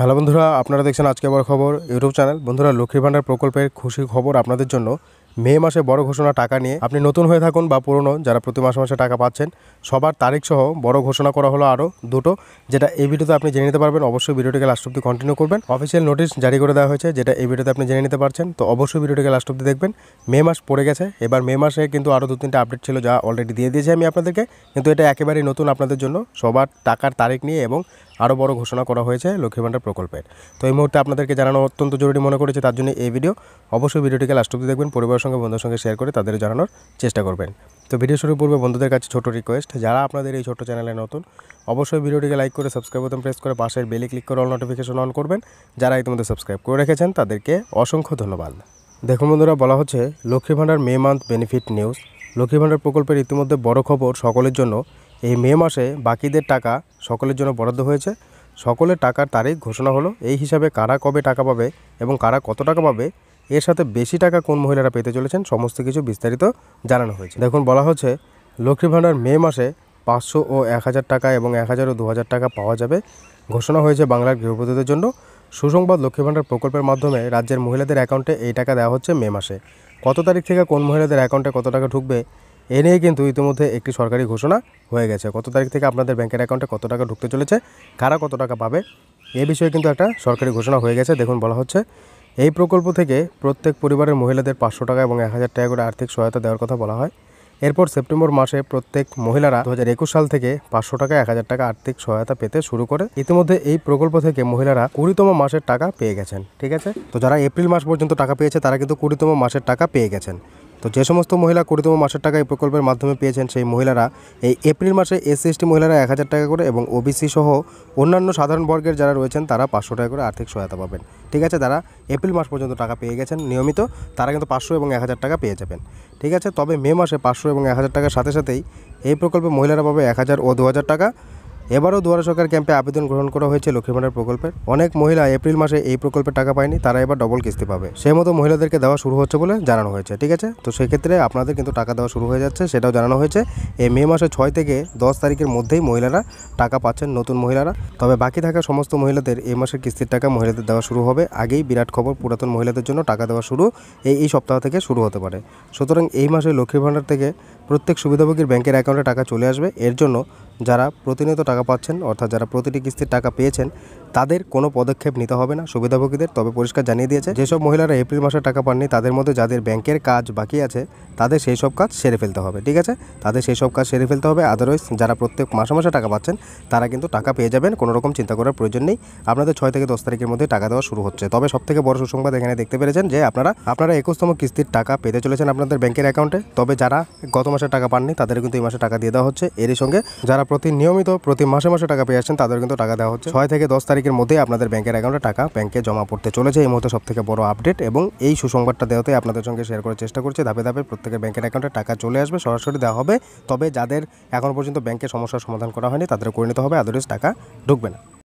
hello বন্ধুরা আপনারা দেখছেন আজকে বড় খবর ইউটিউব চ্যানেল বন্ধুরা লক্ষ্মীর ভাণ্ডার প্রকল্পের খুশি খবর আপনাদের জন্য মে মাসে বড় ঘোষণা টাকা নিয়ে আপনি নতুন হয়ে থাকুন বা পুরনো যারা প্রতি মাসে মাসে টাকা পাচ্ছেন সবার তারিখ সহ বড় ঘোষণা করা হলো আরও দুটো যেটা এই ভিডিওতে আপনি জেনে নিতে পারবেন অবশ্যই ভিডিওটিকে লাস্ট অব্দি কন্টিনিউ করবেন অফিসিয়াল নোটিশ জারি করে দেওয়া হয়েছে যেটা এই ভিডিওতে আপনি জেনে নিতে পারছেন তো অবশ্যই ভিডিওটিকে লাস্ট অব্দি দেখবেন মে মাস পড়ে গেছে এবার মে মাসে কিন্তু আরও দু তিনটা আপডেট ছিল যা অলরেডি দিয়ে দিয়েছি আমি আপনাদেরকে কিন্তু এটা একেবারেই নতুন আপনাদের জন্য সবার টাকার তারিখ নিয়ে এবং আরও বড় ঘোষণা করা হয়েছে লক্ষ্মী ভাণ্ডার প্রকল্পের তো এই মুহূর্তে আপনাদেরকে জানানো অত্যন্ত জরুরি মনে করেছে তার জন্য এই ভিডিও অবশ্যই ভিডিওটিকে লাস্ট অব্দি দেখবেন পরিবারের সঙ্গে বন্ধুর সঙ্গে শেয়ার করে তাদের জানানোর চেষ্টা করবেন তো ভিডিও শুরু পূর্বে বন্ধুদের কাছে ছোট রিকোয়েস্ট যারা আপনাদের এই ছোট চ্যানেলে নতুন অবশ্যই ভিডিওটিকে লাইক করে সাবস্ক্রাইব বোতাম প্রেস করে পাশের বেলে ক্লিক করে অল নোটিফিকেশন অন করবেন যারা ইতিমধ্যে সাবস্ক্রাইব করে রেখেছেন তাদেরকে অসংখ্য ধন্যবাদ দেখুন বন্ধুরা বলা হচ্ছে Lakshmi Bhandar May month benefit news Lakshmi Bhandar প্রকল্পের ইতিমধ্যে বড় খবর সকলের জন্য এই মে মাসে বাকিদের টাকা সকলের জন্য বরাদ্দ হয়েছে সকলের টাকার তারিখ ঘোষণা হলো এই হিসাবে কারা কবে টাকা পাবে এবং কারা কত টাকা পাবে এর সাথে বেশি টাকা কোন মহিলারা পেতে চলেছেন সমস্ত কিছু বিস্তারিত জানানো হয়েছে দেখুন বলা হচ্ছে লক্ষ্মী ভাণ্ডার মে মাসে পাঁচশো ও এক হাজার টাকা এবং এক হাজার ও দু হাজার টাকা পাওয়া যাবে ঘোষণা হয়েছে বাংলার গৃহপতিদের জন্য সুসংবাদ লক্ষ্মী ভাণ্ডার প্রকল্পের মাধ্যমে রাজ্যের মহিলাদের অ্যাকাউন্টে এই টাকা দেওয়া হচ্ছে মে মাসে কত তারিখ থেকে কোন মহিলাদের অ্যাকাউন্টে কত টাকা ঢুকবে এ নিয়ে কিন্তু ইতিমধ্যে একটি সরকারি ঘোষণা হয়ে গেছে কত তারিখ থেকে আপনাদের ব্যাংকের অ্যাকাউন্টে কত টাকা ঢুকতে চলেছে কারা কত টাকা পাবে এ বিষয়ে কিন্তু একটা সরকারি ঘোষণা হয়ে গেছে দেখুন বলা হচ্ছে এই প্রকল্প থেকে প্রত্যেক পরিবারের মহিলাদের পাঁচশো টাকা এবং এক হাজার টাকা করে আর্থিক সহায়তা দেওয়ার কথা বলা হয় এরপর সেপ্টেম্বর মাসে প্রত্যেক মহিলারা দু সাল থেকে পাঁচশো টাকা এক হাজার টাকা আর্থিক সহায়তা পেতে শুরু করে ইতিমধ্যে এই প্রকল্প থেকে মহিলারা কুড়িতম মাসের টাকা পেয়ে গেছেন ঠিক আছে তো যারা এপ্রিল মাস পর্যন্ত টাকা পেয়েছে তারা কিন্তু কুড়িতম মাসের টাকা পেয়ে গেছেন তো যে সমস্ত মহিলা কুড়িতম মাসের টাকা এই প্রকল্পের মাধ্যমে পেয়েছেন সেই মহিলারা এই এপ্রিল মাসে এসসি এসটি মহিলারা এক হাজার টাকা করে এবং ওবিসি সহ অন্যান্য সাধারণ বর্গের যারা রয়েছেন তারা পাঁচশো টাকা করে আর্থিক সহায়তা পাবেন ঠিক আছে তারা এপ্রিল মাস পর্যন্ত টাকা পেয়ে গেছেন নিয়মিত তারা কিন্তু পাঁচশো এবং এক হাজার টাকা পেয়ে যাবেন ঠিক আছে তবে মে মাসে পাঁচশো এবং এক হাজার টাকার সাথে সাথেই এই প্রকল্পে মহিলারা পাবে এক হাজার ও দু হাজার টাকা এবারও দুয়ারা সরকার ক্যাম্পে আবেদন গ্রহণ করা হয়েছে লক্ষ্মীমানের প্রকল্পের অনেক মহিলা এপ্রিল মাসে এই প্রকল্পের টাকা পায়নি তারা এবার ডবল কিস্তি পাবে সেই মতো মহিলাদেরকে দেওয়া শুরু হচ্ছে বলে জানানো হয়েছে ঠিক আছে তো সেক্ষেত্রে আপনাদের কিন্তু টাকা দেওয়া শুরু হয়ে যাচ্ছে সেটাও জানানো হয়েছে এই মে মাসে ছয় থেকে দশ তারিখের মধ্যেই মহিলারা টাকা পাচ্ছেন নতুন মহিলারা তবে বাকি থাকা সমস্ত মহিলাদের এই মাসের কিস্তির টাকা মহিলাদের দেওয়া শুরু হবে আগেই বিরাট খবর পুরাতন মহিলাদের জন্য টাকা দেওয়া শুরু এই এই সপ্তাহ থেকে শুরু হতে পারে সুতরাং এই মাসে লক্ষ্মীর ভাণ্ডার থেকে প্রত্যেক সুবিধাভোগীর ব্যাংকের অ্যাকাউন্টে টাকা চলে আসবে এর জন্য যারা প্রতিনিয়ত টাকা পাচ্ছেন অর্থাৎ যারা প্রতিটি কিস্তির টাকা পেয়েছেন তাদের কোনো পদক্ষেপ নিতে হবে না সুবিধাভোগীদের তবে পরিষ্কার জানিয়ে দিয়েছে যেসব মহিলারা এপ্রিল মাসে টাকা পাননি তাদের মধ্যে যাদের ব্যাংকের কাজ বাকি আছে তাদের সেই সব কাজ সেরে ফেলতে হবে ঠিক আছে তাদের সেই সব কাজ সেরে ফেলতে হবে আদারওয়াইজ যারা প্রত্যেক মাসে মাসে টাকা পাচ্ছেন তারা কিন্তু টাকা পেয়ে যাবেন কোনো রকম চিন্তা করার প্রয়োজন নেই আপনাদের ছয় থেকে দশ তারিখের মধ্যে টাকা দেওয়া শুরু হচ্ছে তবে সবথেকে বড় সুসংবাদ এখানে দেখতে পেরেছেন যে আপনারা আপনারা একুশতম কিস্তির টাকা পেতে চলেছেন আপনাদের ব্যাংকের অ্যাকাউন্টে তবে যারা গত মাসে টাকা পাননি তাদের কিন্তু এই মাসে টাকা দিয়ে দেওয়া হচ্ছে এরই সঙ্গে যারা প্রতি নিয়মিত প্রতি মাসে মাসে টাকা পেয়ে আসছেন তাদের কিন্তু টাকা দেওয়া হচ্ছে ছয় থেকে দশ তারিখের মধ্যে আপনাদের ব্যাংকের অ্যাকাউন্টে টাকা ব্যাংকে জমা পড়তে চলেছে এই মুহূর্তে সব থেকে বড় আপডেট এবং এই সুসংবাদটা দেওয়াতে আপনাদের সঙ্গে শেয়ার করার চেষ্টা করছে ধাপে ধাপে প্রত্যেকের ব্যাংকের অ্যাকাউন্টে টাকা চলে আসবে সরাসরি দেওয়া হবে তবে যাদের এখন পর্যন্ত ব্যাংকে সমস্যার সমাধান করা হয়নি তাদের করে নিতে হবে আদারওয়াইজ টাকা ঢুকবে না